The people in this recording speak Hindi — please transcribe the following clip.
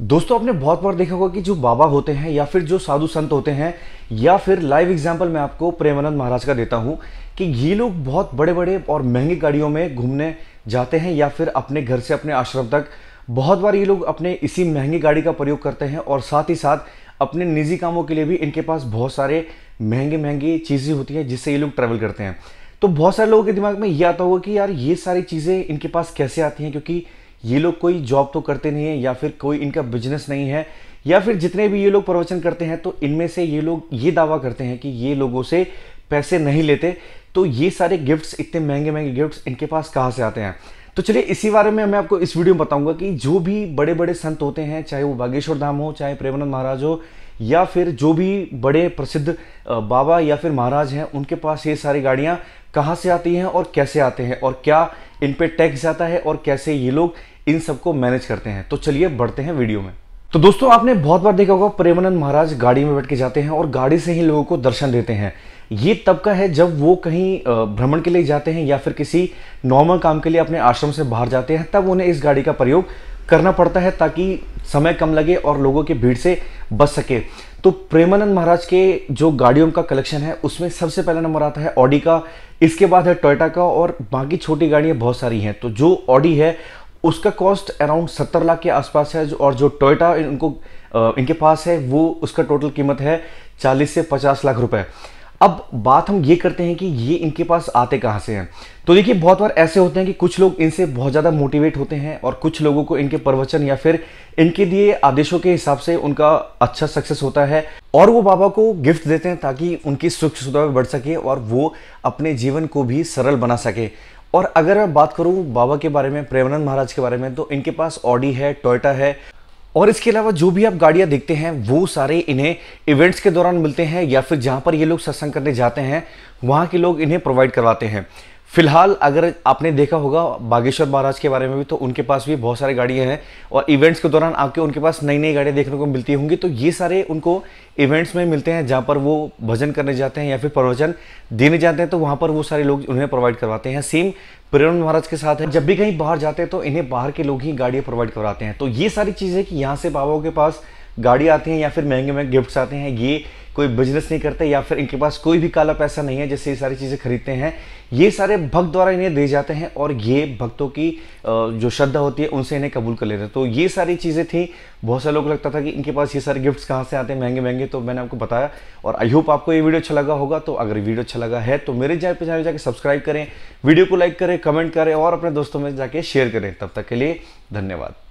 दोस्तों आपने बहुत बार देखा होगा कि जो बाबा होते हैं या फिर जो साधु संत होते हैं या फिर लाइव एग्जाम्पल मैं आपको प्रेमानंद महाराज का देता हूँ कि ये लोग बहुत बड़े बड़े और महंगी गाड़ियों में घूमने जाते हैं या फिर अपने घर से अपने आश्रम तक बहुत बार ये लोग अपने इसी महंगी गाड़ी का प्रयोग करते हैं और साथ ही साथ अपने निजी कामों के लिए भी इनके पास बहुत सारे महंगे महंगी चीज़ें होती हैं जिससे ये लोग ट्रैवल करते हैं तो बहुत सारे लोगों के दिमाग में ये आता होगा कि यार ये सारी चीज़ें इनके पास कैसे आती हैं क्योंकि ये लोग कोई जॉब तो करते नहीं है या फिर कोई इनका बिजनेस नहीं है या फिर जितने भी ये लोग प्रवचन करते हैं तो इनमें से ये लोग ये दावा करते हैं कि ये लोगों से पैसे नहीं लेते तो ये सारे गिफ्ट्स इतने महंगे महंगे गिफ्ट्स इनके पास कहाँ से आते हैं तो चलिए इसी बारे में मैं आपको इस वीडियो में बताऊंगा कि जो भी बड़े बड़े संत होते हैं चाहे वो बागेश्वर धाम हो चाहे प्रेमानंद महाराज हो या फिर जो भी बड़े प्रसिद्ध बाबा या फिर महाराज हैं उनके पास ये सारी गाड़ियाँ कहाँ से आती हैं और कैसे आते हैं और क्या इन पर टैक्स जाता है और कैसे ये लोग इन सबको मैनेज करते हैं तो चलिए बढ़ते हैं वीडियो में तो दोस्तों आपने बहुत बार देखा होगा प्रेमानंद महाराज गाड़ी में बैठ के जाते हैं और गाड़ी से ही लोगों को दर्शन देते हैं ये तब का है जब वो कहीं भ्रमण के लिए जाते हैं या फिर किसी नॉर्मल काम के लिए अपने आश्रम से बाहर जाते हैं तब उन्हें इस गाड़ी का प्रयोग करना पड़ता है ताकि समय कम लगे और लोगों की भीड़ से बच सके तो प्रेमानंद महाराज के जो गाड़ियों का कलेक्शन है उसमें सबसे पहला नंबर आता है ऑडी का इसके बाद है टोयटा का और बाकी छोटी गाड़ियाँ बहुत सारी हैं तो जो ऑडी है उसका कॉस्ट अराउंड सत्तर लाख के आसपास है और जो टोयटा इनको इनके पास है वो उसका टोटल कीमत है चालीस से पचास लाख रुपए अब बात हम ये करते हैं कि ये इनके पास आते कहाँ से हैं तो देखिए बहुत बार ऐसे होते हैं कि कुछ लोग इनसे बहुत ज़्यादा मोटिवेट होते हैं और कुछ लोगों को इनके प्रवचन या फिर इनके दिए आदेशों के हिसाब से उनका अच्छा सक्सेस होता है और वो बाबा को गिफ्ट देते हैं ताकि उनकी सुख सुविधा में बढ़ सके और वो अपने जीवन को भी सरल बना सके और अगर मैं बात करूँ बाबा के बारे में प्रेमानंद महाराज के बारे में तो इनके पास ऑडी है टोयटा है और इसके अलावा जो भी आप गाड़ियां देखते हैं वो सारे इन्हें इवेंट्स के दौरान मिलते हैं या फिर जहां पर ये लोग सत्संग करने जाते हैं वहां के लोग इन्हें प्रोवाइड करवाते हैं फिलहाल अगर आपने देखा होगा बागेश्वर महाराज के बारे में भी तो उनके पास भी बहुत सारी गाड़ियाँ हैं और इवेंट्स के दौरान आपके उनके पास नई नई गाड़ियाँ देखने को मिलती होंगी तो ये सारे उनको इवेंट्स में मिलते हैं जहाँ पर वो भजन करने जाते हैं या फिर प्रवचन देने जाते हैं तो वहाँ पर वो सारे लोग उन्हें प्रोवाइड करवाते हैं सेम प्रेरण महाराज के साथ है जब भी कहीं बाहर जाते हैं तो इन्हें बाहर के लोग ही गाड़ियाँ प्रोवाइड करवाते हैं तो ये सारी चीज़ें कि यहाँ से बाबाओं के पास गाड़ी आती हैं या फिर महंगे महंगे गिफ्ट्स आते हैं ये कोई बिजनेस नहीं करते या फिर इनके पास कोई भी काला पैसा नहीं है जैसे ये सारी चीज़ें खरीदते हैं ये सारे भक्त द्वारा इन्हें दे जाते हैं और ये भक्तों की जो श्रद्धा होती है उनसे इन्हें कबूल कर लेते हैं तो ये सारी चीज़ें थी बहुत सारे लोग लगता था कि इनके पास ये सारे गिफ्ट्स कहाँ से आते हैं महंगे महंगे तो मैंने आपको बताया और आई होप आपको ये वीडियो अच्छा लगा होगा तो अगर वीडियो अच्छा लगा है तो मेरे चैनल पर जाकर जाके सब्सक्राइब करें वीडियो को लाइक करें कमेंट करें और अपने दोस्तों में जाके शेयर करें तब तक के लिए धन्यवाद